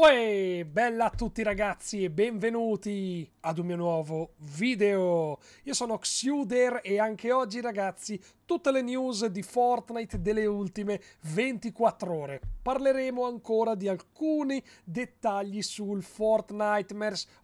Uè, bella a tutti ragazzi e benvenuti ad un mio nuovo video. Io sono Xuder e anche oggi ragazzi tutte le news di Fortnite delle ultime 24 ore. Parleremo ancora di alcuni dettagli sul Fortnite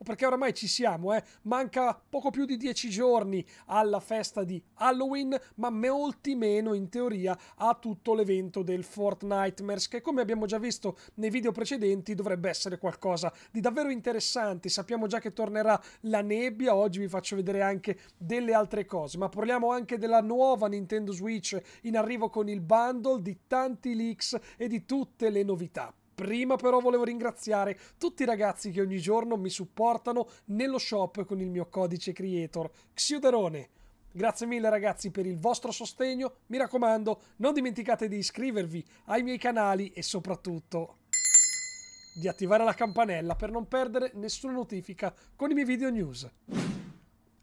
perché oramai ci siamo, eh? manca poco più di 10 giorni alla festa di Halloween, ma molti meno in teoria a tutto l'evento del Fortnite che come abbiamo già visto nei video precedenti dovrebbe essere qualcosa di davvero interessante. Sappiamo già che tornerà la nebbia, oggi vi faccio vedere anche delle altre cose, ma parliamo anche della nuova Nintendo Nintendo Switch in arrivo con il bundle di tanti leaks e di tutte le novità. Prima però volevo ringraziare tutti i ragazzi che ogni giorno mi supportano nello shop con il mio codice creator Xiuderone. Grazie mille ragazzi per il vostro sostegno, mi raccomando non dimenticate di iscrivervi ai miei canali e soprattutto di attivare la campanella per non perdere nessuna notifica con i miei video news.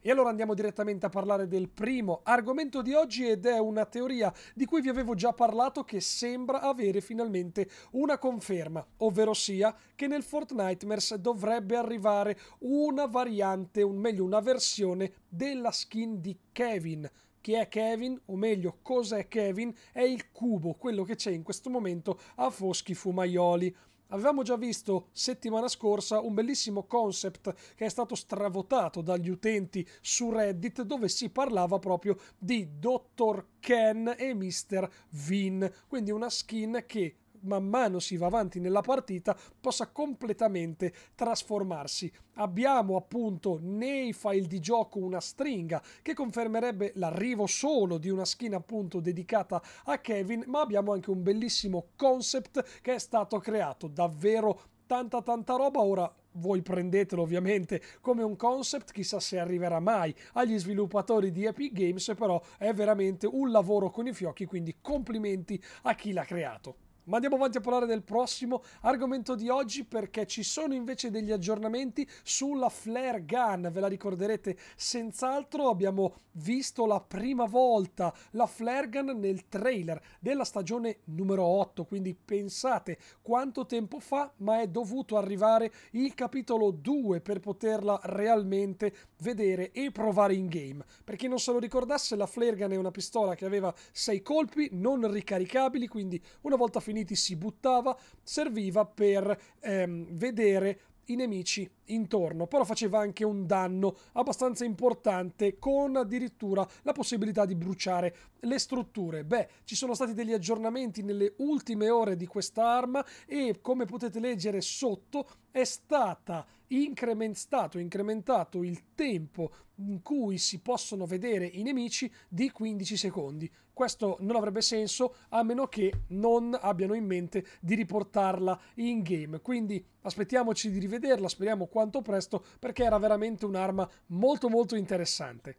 E allora andiamo direttamente a parlare del primo argomento di oggi ed è una teoria di cui vi avevo già parlato che sembra avere finalmente una conferma, ovvero sia che nel Fortnite's dovrebbe arrivare una variante, o meglio una versione della skin di Kevin, chi è Kevin, o meglio cos'è Kevin, è il cubo, quello che c'è in questo momento a Foschi Fumaioli. Avevamo già visto settimana scorsa un bellissimo concept che è stato stravotato dagli utenti su Reddit dove si parlava proprio di Dr. Ken e Mr. Vin, quindi una skin che man mano si va avanti nella partita possa completamente trasformarsi. Abbiamo appunto nei file di gioco una stringa che confermerebbe l'arrivo solo di una skin appunto dedicata a Kevin, ma abbiamo anche un bellissimo concept che è stato creato davvero tanta tanta roba ora voi prendetelo ovviamente come un concept, chissà se arriverà mai agli sviluppatori di Epic Games, però è veramente un lavoro con i fiocchi, quindi complimenti a chi l'ha creato. Ma andiamo avanti a parlare del prossimo argomento di oggi perché ci sono invece degli aggiornamenti sulla flare gun, ve la ricorderete senz'altro, abbiamo visto la prima volta la flare gun nel trailer della stagione numero 8, quindi pensate quanto tempo fa, ma è dovuto arrivare il capitolo 2 per poterla realmente vedere e provare in game. Per chi non se lo ricordasse, la flare gun è una pistola che aveva 6 colpi non ricaricabili, quindi una volta finita Uniti si buttava serviva per ehm, vedere i nemici intorno, però faceva anche un danno abbastanza importante con addirittura la possibilità di bruciare le strutture. Beh, ci sono stati degli aggiornamenti nelle ultime ore di questa arma e come potete leggere sotto è stata incrementato, incrementato il tempo in cui si possono vedere i nemici di 15 secondi. Questo non avrebbe senso a meno che non abbiano in mente di riportarla in game. Quindi aspettiamoci di rivederla, speriamo qua quanto presto perché era veramente un'arma molto molto interessante.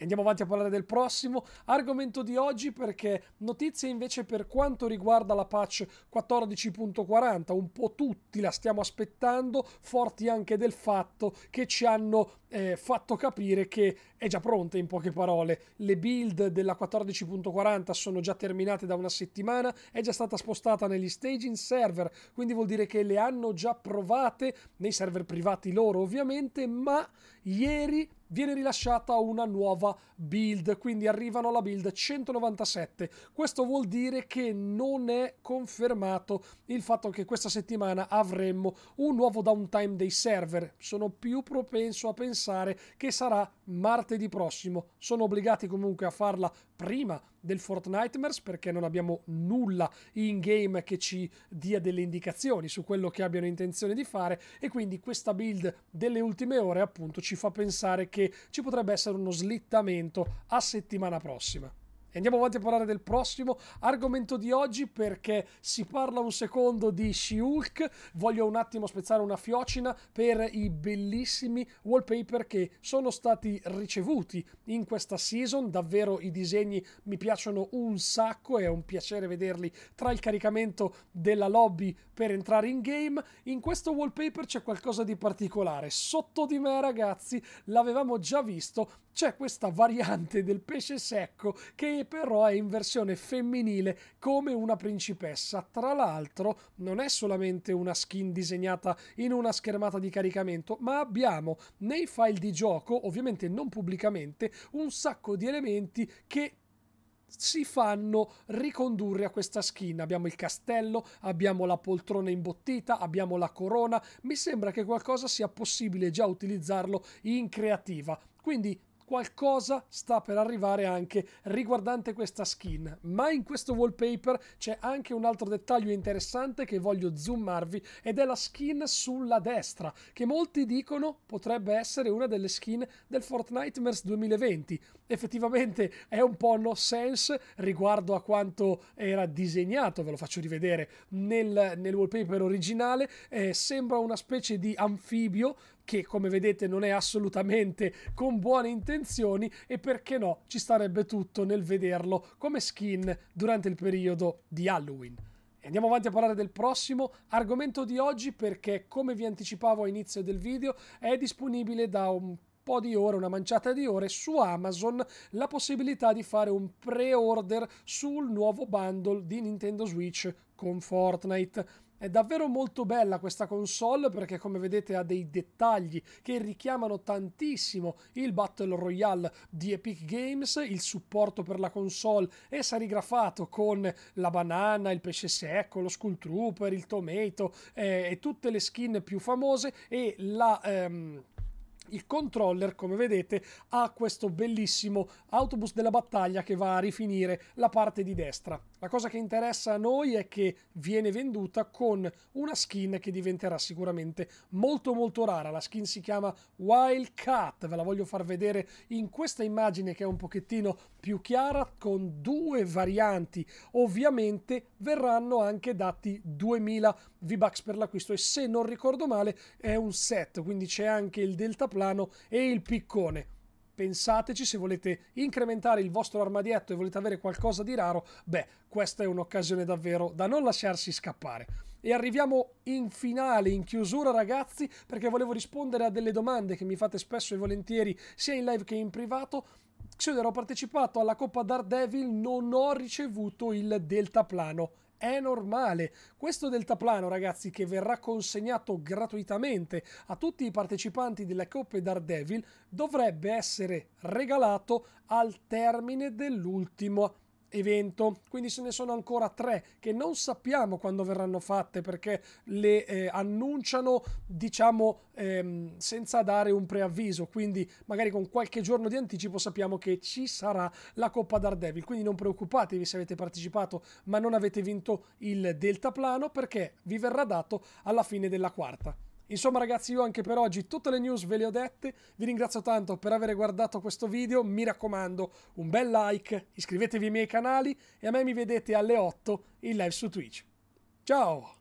Andiamo avanti a parlare del prossimo argomento di oggi perché notizie invece per quanto riguarda la patch 14.40, un po' tutti la stiamo aspettando, forti anche del fatto che ci hanno eh, fatto capire che è già pronta in poche parole, le build della 14.40 sono già terminate da una settimana, è già stata spostata negli staging server, quindi vuol dire che le hanno già provate nei server privati loro ovviamente, ma ieri viene rilasciata una nuova build, quindi arrivano alla build 197. Questo vuol dire che non è confermato il fatto che questa settimana avremmo un nuovo downtime dei server. Sono più propenso a pensare che sarà martedì prossimo. Sono obbligati comunque a farla prima del Fortnite perché non abbiamo nulla in game che ci dia delle indicazioni su quello che abbiano intenzione di fare e quindi questa build delle ultime ore appunto ci fa pensare che ci potrebbe essere uno slittamento a settimana prossima. E andiamo avanti a parlare del prossimo argomento di oggi perché si parla un secondo di She-Hulk. Voglio un attimo spezzare una fiocina per i bellissimi wallpaper che sono stati ricevuti in questa season. Davvero i disegni mi piacciono un sacco, è un piacere vederli tra il caricamento della lobby per entrare in game. In questo wallpaper c'è qualcosa di particolare. Sotto di me, ragazzi, l'avevamo già visto c'è questa variante del pesce secco che però è in versione femminile come una principessa. Tra l'altro non è solamente una skin disegnata in una schermata di caricamento, ma abbiamo nei file di gioco, ovviamente non pubblicamente, un sacco di elementi che si fanno ricondurre a questa skin. Abbiamo il castello, abbiamo la poltrona imbottita, abbiamo la corona. Mi sembra che qualcosa sia possibile già utilizzarlo in creativa. Quindi qualcosa sta per arrivare anche riguardante questa skin, ma in questo wallpaper c'è anche un altro dettaglio interessante che voglio zoomarvi ed è la skin sulla destra, che molti dicono potrebbe essere una delle skin del Fortnite Mers 2020. Effettivamente è un po' no sense riguardo a quanto era disegnato, ve lo faccio rivedere nel, nel wallpaper originale, eh, sembra una specie di anfibio che come vedete non è assolutamente con buone intenzioni e perché no ci starebbe tutto nel vederlo come skin durante il periodo di Halloween. andiamo avanti a parlare del prossimo argomento di oggi perché come vi anticipavo all'inizio del video è disponibile da un po' di ore, una manciata di ore su Amazon la possibilità di fare un pre-order sul nuovo bundle di Nintendo Switch con Fortnite è davvero molto bella questa console perché come vedete ha dei dettagli che richiamano tantissimo il Battle Royale di Epic Games, il supporto per la console è sarigrafato con la banana, il pesce secco, lo Skull Trooper, il tomato eh, e tutte le skin più famose e la... Ehm, il controller, come vedete, ha questo bellissimo autobus della battaglia che va a rifinire la parte di destra. La cosa che interessa a noi è che viene venduta con una skin che diventerà sicuramente molto molto rara. La skin si chiama Wild Cat, ve la voglio far vedere in questa immagine che è un pochettino più chiara con due varianti. Ovviamente verranno anche dati 2000 V-Bucks per l'acquisto e se non ricordo male è un set, quindi c'è anche il deltaplano e il piccone pensateci se volete incrementare il vostro armadietto e volete avere qualcosa di raro, beh, questa è un'occasione davvero da non lasciarsi scappare. E arriviamo in finale, in chiusura ragazzi, perché volevo rispondere a delle domande che mi fate spesso e volentieri sia in live che in privato. Se io ero partecipato alla Coppa Daredevil non ho ricevuto il deltaplano è normale. Questo deltaplano, ragazzi, che verrà consegnato gratuitamente a tutti i partecipanti della Coppe Daredevil, dovrebbe essere regalato al termine dell'ultimo evento, quindi ce ne sono ancora tre che non sappiamo quando verranno fatte perché le eh, annunciano diciamo ehm, senza dare un preavviso, quindi magari con qualche giorno di anticipo sappiamo che ci sarà la Coppa Daredevil, quindi non preoccupatevi se avete partecipato ma non avete vinto il deltaplano perché vi verrà dato alla fine della quarta. Insomma ragazzi io anche per oggi tutte le news ve le ho dette, vi ringrazio tanto per aver guardato questo video, mi raccomando un bel like, iscrivetevi ai miei canali e a me mi vedete alle 8 in live su Twitch. Ciao!